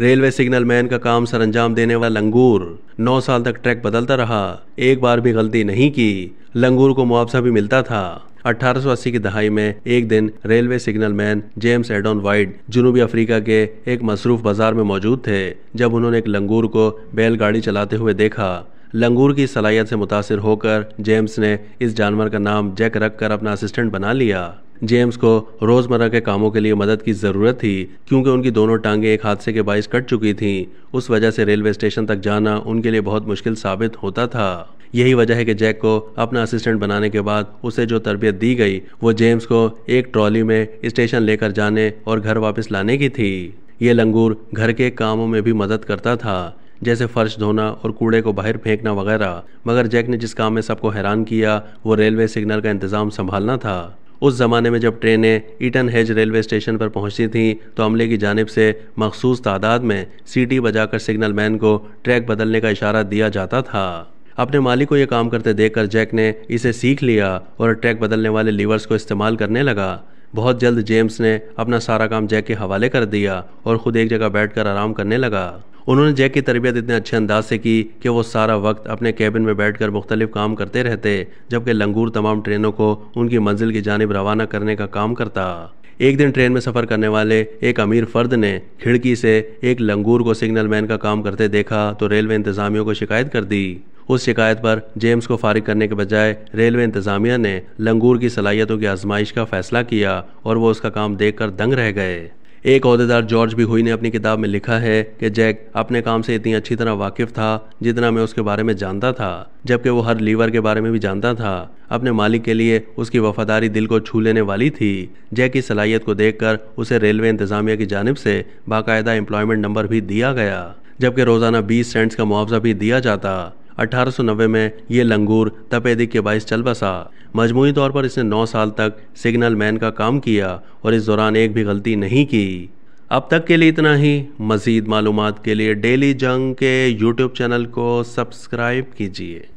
railway signal man का काम sir अंजाम देने वाला लंगूर नौ साल तक ट्रैक बदलता रहा एक बार भी गलती नहीं की लंगूर को मुआवजा भी मिलता था 1880 की दहाई में एक दिन railway signalman James Edwin Wide जुनूबी अफ्रीका के एक मसरूफ बाजार में मौजूद थे जब उन्होंने एक लंगूर को बैलगाड़ी चलाते हुए देखा लंगूर की सलाहियत से मुतासर होकर जेम्स ने इस जानवर का नाम जैक रखकर अपना असिस्टेंट बना लिया जेम्स को रोज़मर्रा के कामों के लिए मदद की ज़रूरत थी क्योंकि उनकी दोनों टांगें एक हादसे के बाइस कट चुकी थीं उस वजह से रेलवे स्टेशन तक जाना उनके लिए बहुत मुश्किल साबित होता था यही वजह है कि जैक को अपना असिस्टेंट बनाने के बाद उसे जो तरबियत दी गई वो जेम्स को एक ट्रॉली में स्टेशन लेकर जाने और घर वापस लाने की थी ये लंगूर घर के कामों में भी मदद करता था जैसे फर्श धोना और कूड़े को बाहर फेंकना वगैरह मगर जैक ने जिस काम में सबको हैरान किया वो रेलवे सिग्नल का इंतज़ाम संभालना था उस ज़माने में जब ट्रेनें ईटन हेज रेलवे स्टेशन पर पहुंचती थीं तो अमले की जानब से मखसूस तादाद में सीटी बजाकर सिग्नल मैन को ट्रैक बदलने का इशारा दिया जाता था अपने मालिक को यह काम करते देखकर जैक ने इसे सीख लिया और ट्रैक बदलने वाले लीवर्स को इस्तेमाल करने लगा बहुत जल्द जेम्स ने अपना सारा काम जैक के हवाले कर दिया और ख़ुद एक जगह बैठकर आराम करने लगा उन्होंने जैक की तरबियत इतने अच्छे अंदाज से की कि वो सारा वक्त अपने कैबिन में बैठ कर मुख्तलिफ काम करते रहते जबकि लंगूर तमाम ट्रेनों को उनकी मंजिल की जानब रवाना करने का काम करता एक दिन ट्रेन में सफ़र करने वाले एक अमीर फ़र्द ने खिड़की से एक लंगूर को सिग्नल मैन का काम करते देखा तो रेलवे इंतज़ामियों को शिकायत कर दी उस शिकायत पर जेम्स को फारिग करने के बजाय रेलवे इंतज़ामिया ने लंगूर की सलाहियतों की आजमाइश का फ़ैसला किया और वो उसका काम देख कर दंग रह गए एक अहदेदार जॉर्ज भी हुई ने अपनी किताब में लिखा है कि जैक अपने काम से इतनी अच्छी तरह वाकिफ था जितना मैं उसके बारे में जानता था जबकि वो हर लीवर के बारे में भी जानता था अपने मालिक के लिए उसकी वफादारी दिल को छू लेने वाली थी जैक की सलाहियत को देखकर उसे रेलवे इंतजामिया की जानब से बाकायदा एम्प्लॉयमेंट नंबर भी दिया गया जबकि रोज़ाना बीस सेंट्स का मुआवजा भी दिया जाता 1890 में ये लंगूर तपेदिक के बायस चल बसा मजमूरी तौर पर इसने 9 साल तक सिग्नल मैन का काम किया और इस दौरान एक भी गलती नहीं की अब तक के लिए इतना ही मज़ीद मालूम के लिए डेली जंग के यूट्यूब चैनल को सब्सक्राइब कीजिए